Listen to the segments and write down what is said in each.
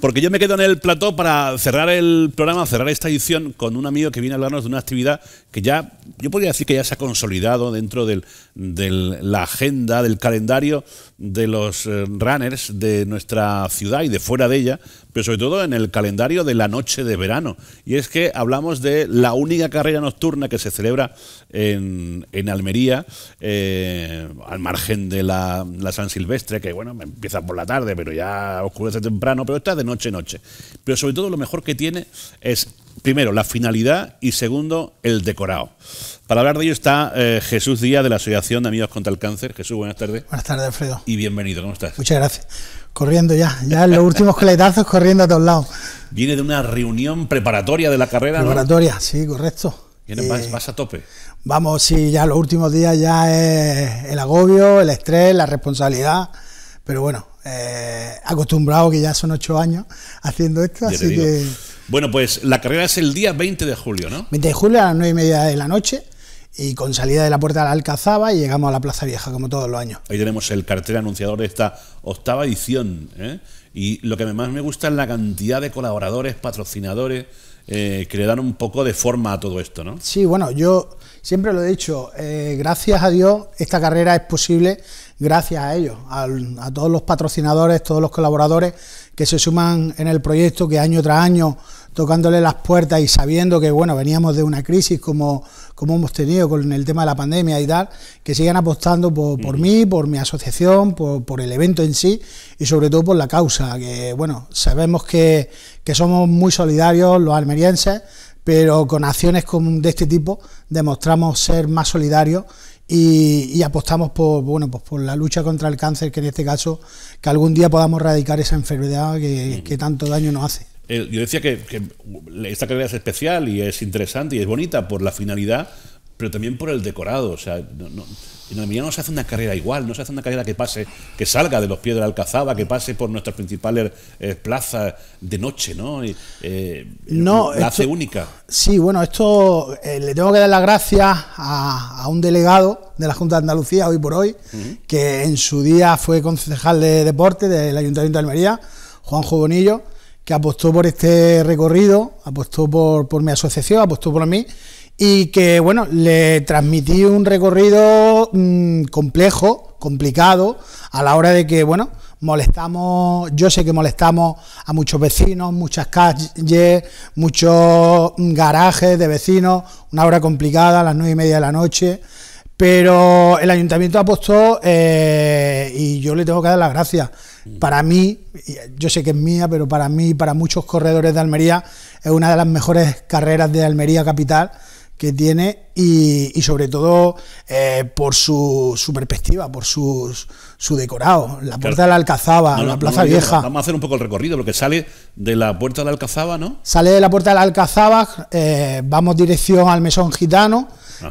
porque yo me quedo en el plató para cerrar el programa, cerrar esta edición con un amigo que viene a hablarnos de una actividad que ya, yo podría decir que ya se ha consolidado dentro de la agenda, del calendario de los eh, runners de nuestra ciudad y de fuera de ella, pero sobre todo en el calendario de la noche de verano. Y es que hablamos de la única carrera nocturna que se celebra en, Almería, eh, al margen de la, San Silvestre, que bueno, empieza por la tarde, pero ya oscurece temprano, pero está de noche, noche. Pero sobre todo lo mejor que tiene es, primero, la finalidad y segundo, el decorado. Para hablar de ello está eh, Jesús Díaz de la Asociación de Amigos contra el Cáncer. Jesús, buenas tardes. Buenas tardes, Alfredo. Y bienvenido, ¿cómo estás? Muchas gracias. Corriendo ya, ya en los últimos coletazos corriendo a todos lados. Viene de una reunión preparatoria de la carrera. Preparatoria, sí, correcto. Eh, ¿Vas a tope. Vamos, sí, ya los últimos días ya es el agobio, el estrés, la responsabilidad. Pero bueno, eh, acostumbrado que ya son ocho años haciendo esto, así que... Bueno, pues la carrera es el día 20 de julio, ¿no? 20 de julio a las nueve y media de la noche y con salida de la puerta de la Alcazaba y llegamos a la Plaza Vieja, como todos los años. Ahí tenemos el cartel anunciador de esta octava edición. ¿eh? Y lo que más me gusta es la cantidad de colaboradores, patrocinadores, eh, que le dan un poco de forma a todo esto, ¿no? Sí, bueno, yo siempre lo he dicho, eh, gracias a Dios esta carrera es posible gracias a ellos, a todos los patrocinadores, todos los colaboradores que se suman en el proyecto, que año tras año tocándole las puertas y sabiendo que, bueno, veníamos de una crisis como, como hemos tenido con el tema de la pandemia y tal, que sigan apostando por, mí, por mi asociación, por, el evento en sí y sobre todo por la causa, que, bueno, sabemos que, somos muy solidarios los almerienses, pero con acciones como de este tipo demostramos ser más solidarios y, apostamos por bueno pues por la lucha contra el cáncer que en este caso que algún día podamos erradicar esa enfermedad que tanto daño nos hace yo decía que, esta carrera es especial y es interesante y es bonita por la finalidad, pero también por el decorado. O sea, no, no, en Almería no se hace una carrera igual, no se hace una carrera que pase, que salga de los pies de la Alcazaba, que pase por nuestras principales eh, plazas de noche, ¿no? Eh, no la hace única. Sí, bueno, esto eh, le tengo que dar las gracias a, un delegado de la Junta de Andalucía hoy por hoy, que en su día fue concejal de deporte del Ayuntamiento de Almería, Juan Bonillo que apostó por este recorrido, apostó por, mi asociación, apostó por mí y que, bueno, le transmití un recorrido mm, complejo, complicado, a la hora de que, bueno, molestamos, yo sé que molestamos a muchos vecinos, muchas calles, muchos mm, garajes de vecinos, una hora complicada a las nueve y media de la noche, pero el ayuntamiento apostó eh, y yo le tengo que dar las gracias. Para mí, eh, yo sé que es mía, pero para mí y para muchos corredores de Almería es una de las mejores carreras de Almería Capital que tiene y, sobre todo eh, por su, perspectiva, por su, su decorado. La puerta de la Alcazaba, la Plaza Vieja. Vamos a hacer un poco el recorrido Lo que sale de la puerta de la Alcazaba, ¿no? Sale de la puerta de la Alcazaba, eh, vamos dirección al Mesón Gitano.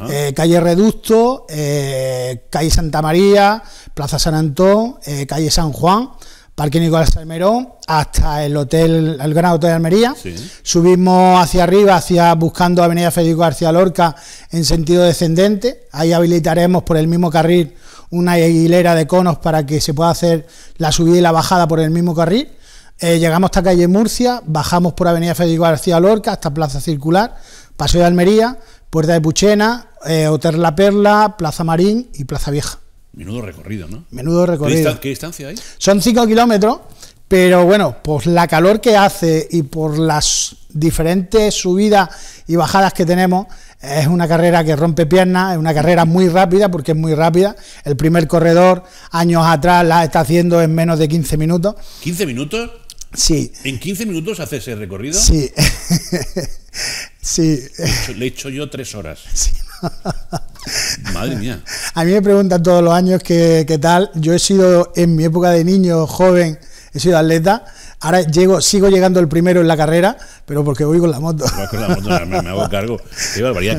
Eh, calle Reducto, calle Santa María, Plaza San Antón, calle San Juan, Parque Nicolás Almerón, hasta el hotel, el Gran Hotel de Almería. Subimos hacia arriba, hacia buscando Avenida Federico García Lorca en sentido descendente. Ahí habilitaremos por el mismo carril una hilera de conos para que se pueda hacer la subida y la bajada por el mismo carril. Eh, llegamos hasta calle Murcia, bajamos por Avenida Federico García Lorca hasta Plaza Circular, Paseo de Almería, Puerta de Puchena, eh, Hotel La Perla, Plaza Marín y Plaza Vieja. Menudo recorrido, ¿no? Menudo recorrido. ¿Qué, distancia hay? Son 5 kilómetros, pero bueno, por la calor que hace y por las diferentes subidas y bajadas que tenemos, es una carrera que rompe piernas, es una carrera muy rápida, porque es muy rápida. El primer corredor, años atrás, la está haciendo en menos de 15 minutos. ¿15 minutos? Sí. ¿En 15 minutos hace ese recorrido? Sí. sí. Le he hecho yo tres horas. Sí. Madre mía. A mí me preguntan todos los años qué que tal. Yo he sido, en mi época de niño, joven, he sido atleta. Ahora llego, sigo llegando el primero en la carrera, pero porque voy con la moto. con la moto, me, hago cargo.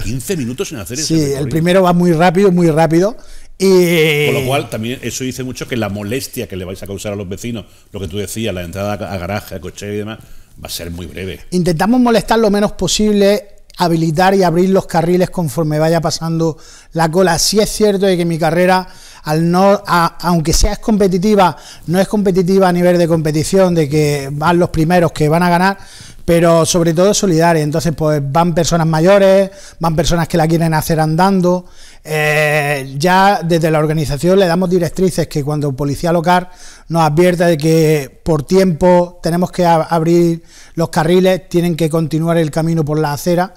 15 minutos en hacer eso. Sí, el primero va muy rápido, muy rápido. Y... Con lo cual, también eso dice mucho que la molestia que le vais a causar a los vecinos, lo que tú decías, la entrada a garaje, a coche y demás, va a ser muy breve. Intentamos molestar lo menos posible habilitar y abrir los carriles conforme vaya pasando la cola. Sí es cierto de que mi carrera, al no, aunque sea es competitiva, no es competitiva a nivel de competición, de que van los primeros que van a ganar, pero sobre todo solidaria. Entonces, pues van personas mayores, van personas que la quieren hacer andando. Eh, ya desde la organización le damos directrices que cuando policía local nos advierta de que por tiempo tenemos que abrir los carriles, tienen que continuar el camino por la acera,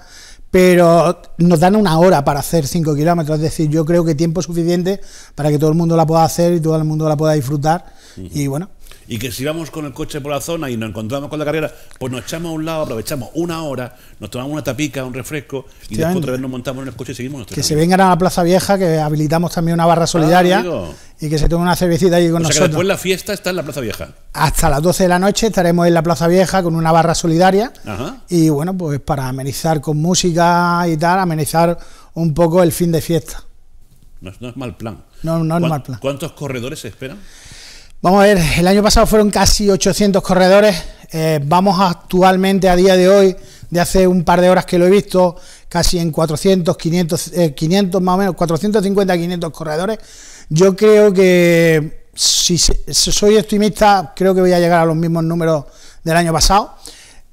pero nos dan una hora para hacer 5 kilómetros, es decir, yo creo que tiempo suficiente para que todo el mundo la pueda hacer y todo el mundo la pueda disfrutar. Y bueno, y que si vamos con el coche por la zona y nos encontramos con la carrera, pues nos echamos a un lado, aprovechamos una hora, nos tomamos una tapica, un refresco y después otra vez nos montamos en el coche y seguimos Que se vengan a la Plaza Vieja, que habilitamos también una barra solidaria ah, y que se tome una cervecita ahí con o nosotros. Sea que después la fiesta está en la Plaza Vieja. Hasta las 12 de la noche estaremos en la Plaza Vieja con una barra solidaria y bueno, pues para amenizar con música y tal, amenizar un poco el fin de fiesta. No, no es mal plan. No, no es mal plan. ¿Cuántos corredores se esperan? Vamos a ver, el año pasado fueron casi 800 corredores. Eh, vamos actualmente a día de hoy, de hace un par de horas que lo he visto, casi en 400, 500, 500 más o menos, 450, 500 corredores. Yo creo que si, soy optimista, creo que voy a llegar a los mismos números del año pasado.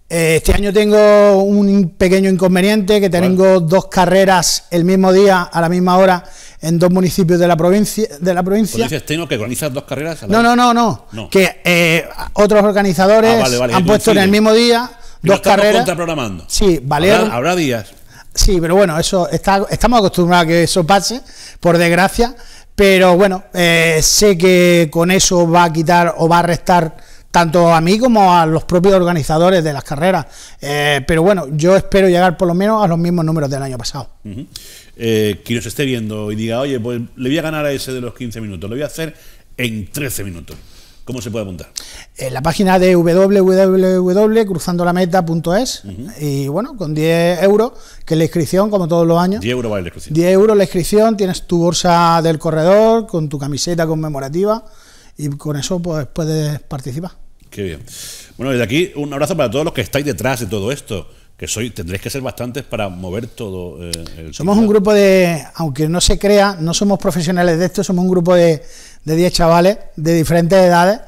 Eh, este año tengo un pequeño inconveniente, que tengo dos carreras el mismo día, a la misma hora, en dos municipios de la provincia. De la provincia. Pues que organizas dos carreras no, no, no, no, Que eh, otros organizadores ah, han puesto en el mismo día dos carreras. programando Sí, vale. ¿Habrá, días. Sí, pero bueno, eso está, estamos acostumbrados a que eso pase, por desgracia. Pero bueno, eh, sé que con eso va a quitar o va a restar tanto a mí como a los propios organizadores de las carreras. Eh, pero bueno, yo espero llegar por lo menos a los mismos números del año pasado eh, quien nos esté viendo y diga, oye, pues le voy a ganar a ese de los 15 minutos, lo voy a hacer en 13 minutos. ¿Cómo se puede apuntar? En eh, la página de www.cruzandolameta.es y bueno, con 10 euros, que es la inscripción, como todos los años. 10 euros vale la inscripción. 10 euros la inscripción, tienes tu bolsa del corredor, con tu camiseta conmemorativa y con eso pues puedes participar. Qué bien. Bueno, desde aquí un abrazo para todos los que estáis detrás de todo esto que tendréis que ser bastantes para mover todo. Eh, el somos un grupo de, aunque no se crea, no somos profesionales de esto, somos un grupo de 10 chavales de diferentes edades.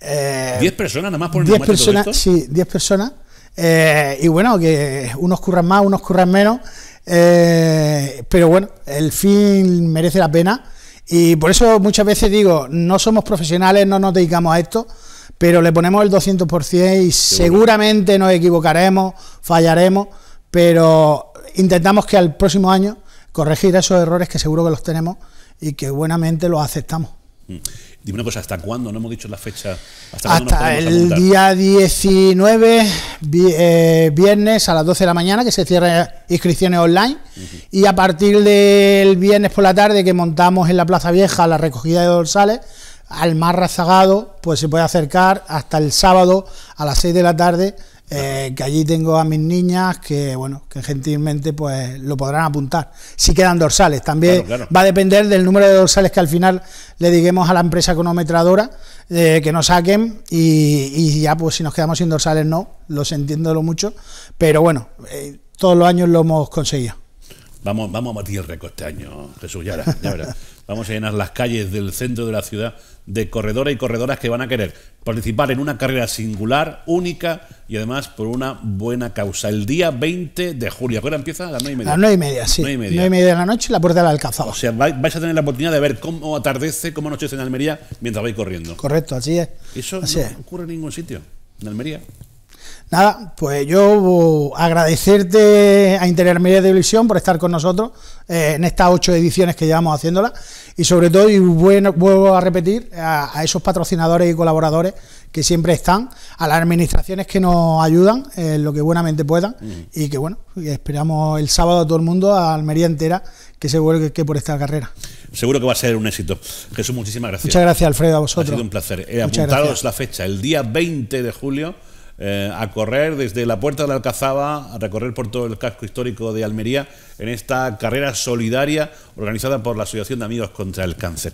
Eh, ¿10 personas nada más por el 10 personas, Sí, 10 personas. Eh, y bueno, que unos curran más, unos curran menos. Eh, pero bueno, el fin merece la pena. Y por eso muchas veces digo, no somos profesionales, no nos dedicamos a esto pero le ponemos el 200% y seguramente nos equivocaremos, fallaremos, pero intentamos que al próximo año corregir esos errores que seguro que los tenemos y que buenamente los aceptamos. Mm. Dime una cosa, ¿hasta cuándo? No hemos dicho la fecha. Hasta, el día 19, eh, viernes a las 12 de la mañana, que se cierran inscripciones online. Y a partir del viernes por la tarde, que montamos en la Plaza Vieja la recogida de dorsales, al más rezagado, pues se puede acercar hasta el sábado a las 6 de la tarde, eh, que allí tengo a mis niñas que, bueno, que gentilmente pues lo podrán apuntar. Si quedan dorsales, también va a depender del número de dorsales que al final le digamos a la empresa cronometradora eh, que nos saquen y, ya pues si nos quedamos sin dorsales no, los entiendo lo mucho, pero bueno, eh, todos los años lo hemos conseguido. Vamos, vamos a batir este año, Jesús ya vamos a llenar las calles del centro de la ciudad de corredores y corredoras que van a querer participar en una carrera singular, única y además por una buena causa. El día 20 de julio, ¿Cuándo empieza? A las 9 y media. A las 9 y media, sí. 9 y media. de la noche, la puerta del Alcazaba. O sea, vais a tener la oportunidad de ver cómo atardece, cómo anochece en Almería mientras vais corriendo. Correcto, así es. Eso no ocurre en ningún sitio, en Almería. Nada, pues yo agradecerte a Intermedia de Visión por estar con nosotros eh, en estas ocho ediciones que llevamos haciéndola y sobre todo, y bueno, vuelvo a repetir, a, esos patrocinadores y colaboradores que siempre están, a las administraciones que nos ayudan en lo que buenamente puedan mm. y que bueno, esperamos el sábado a todo el mundo, a Almería entera, que se vuelve que por esta carrera. Seguro que va a ser un éxito. Jesús, muchísimas gracias. Muchas gracias, Alfredo, a vosotros. Ha sido un placer. He apuntado la fecha, el día 20 de julio eh, a correr desde la Puerta de la Alcazaba, a recorrer por todo el casco histórico de Almería en esta carrera solidaria organizada por la Asociación de Amigos contra el Cáncer.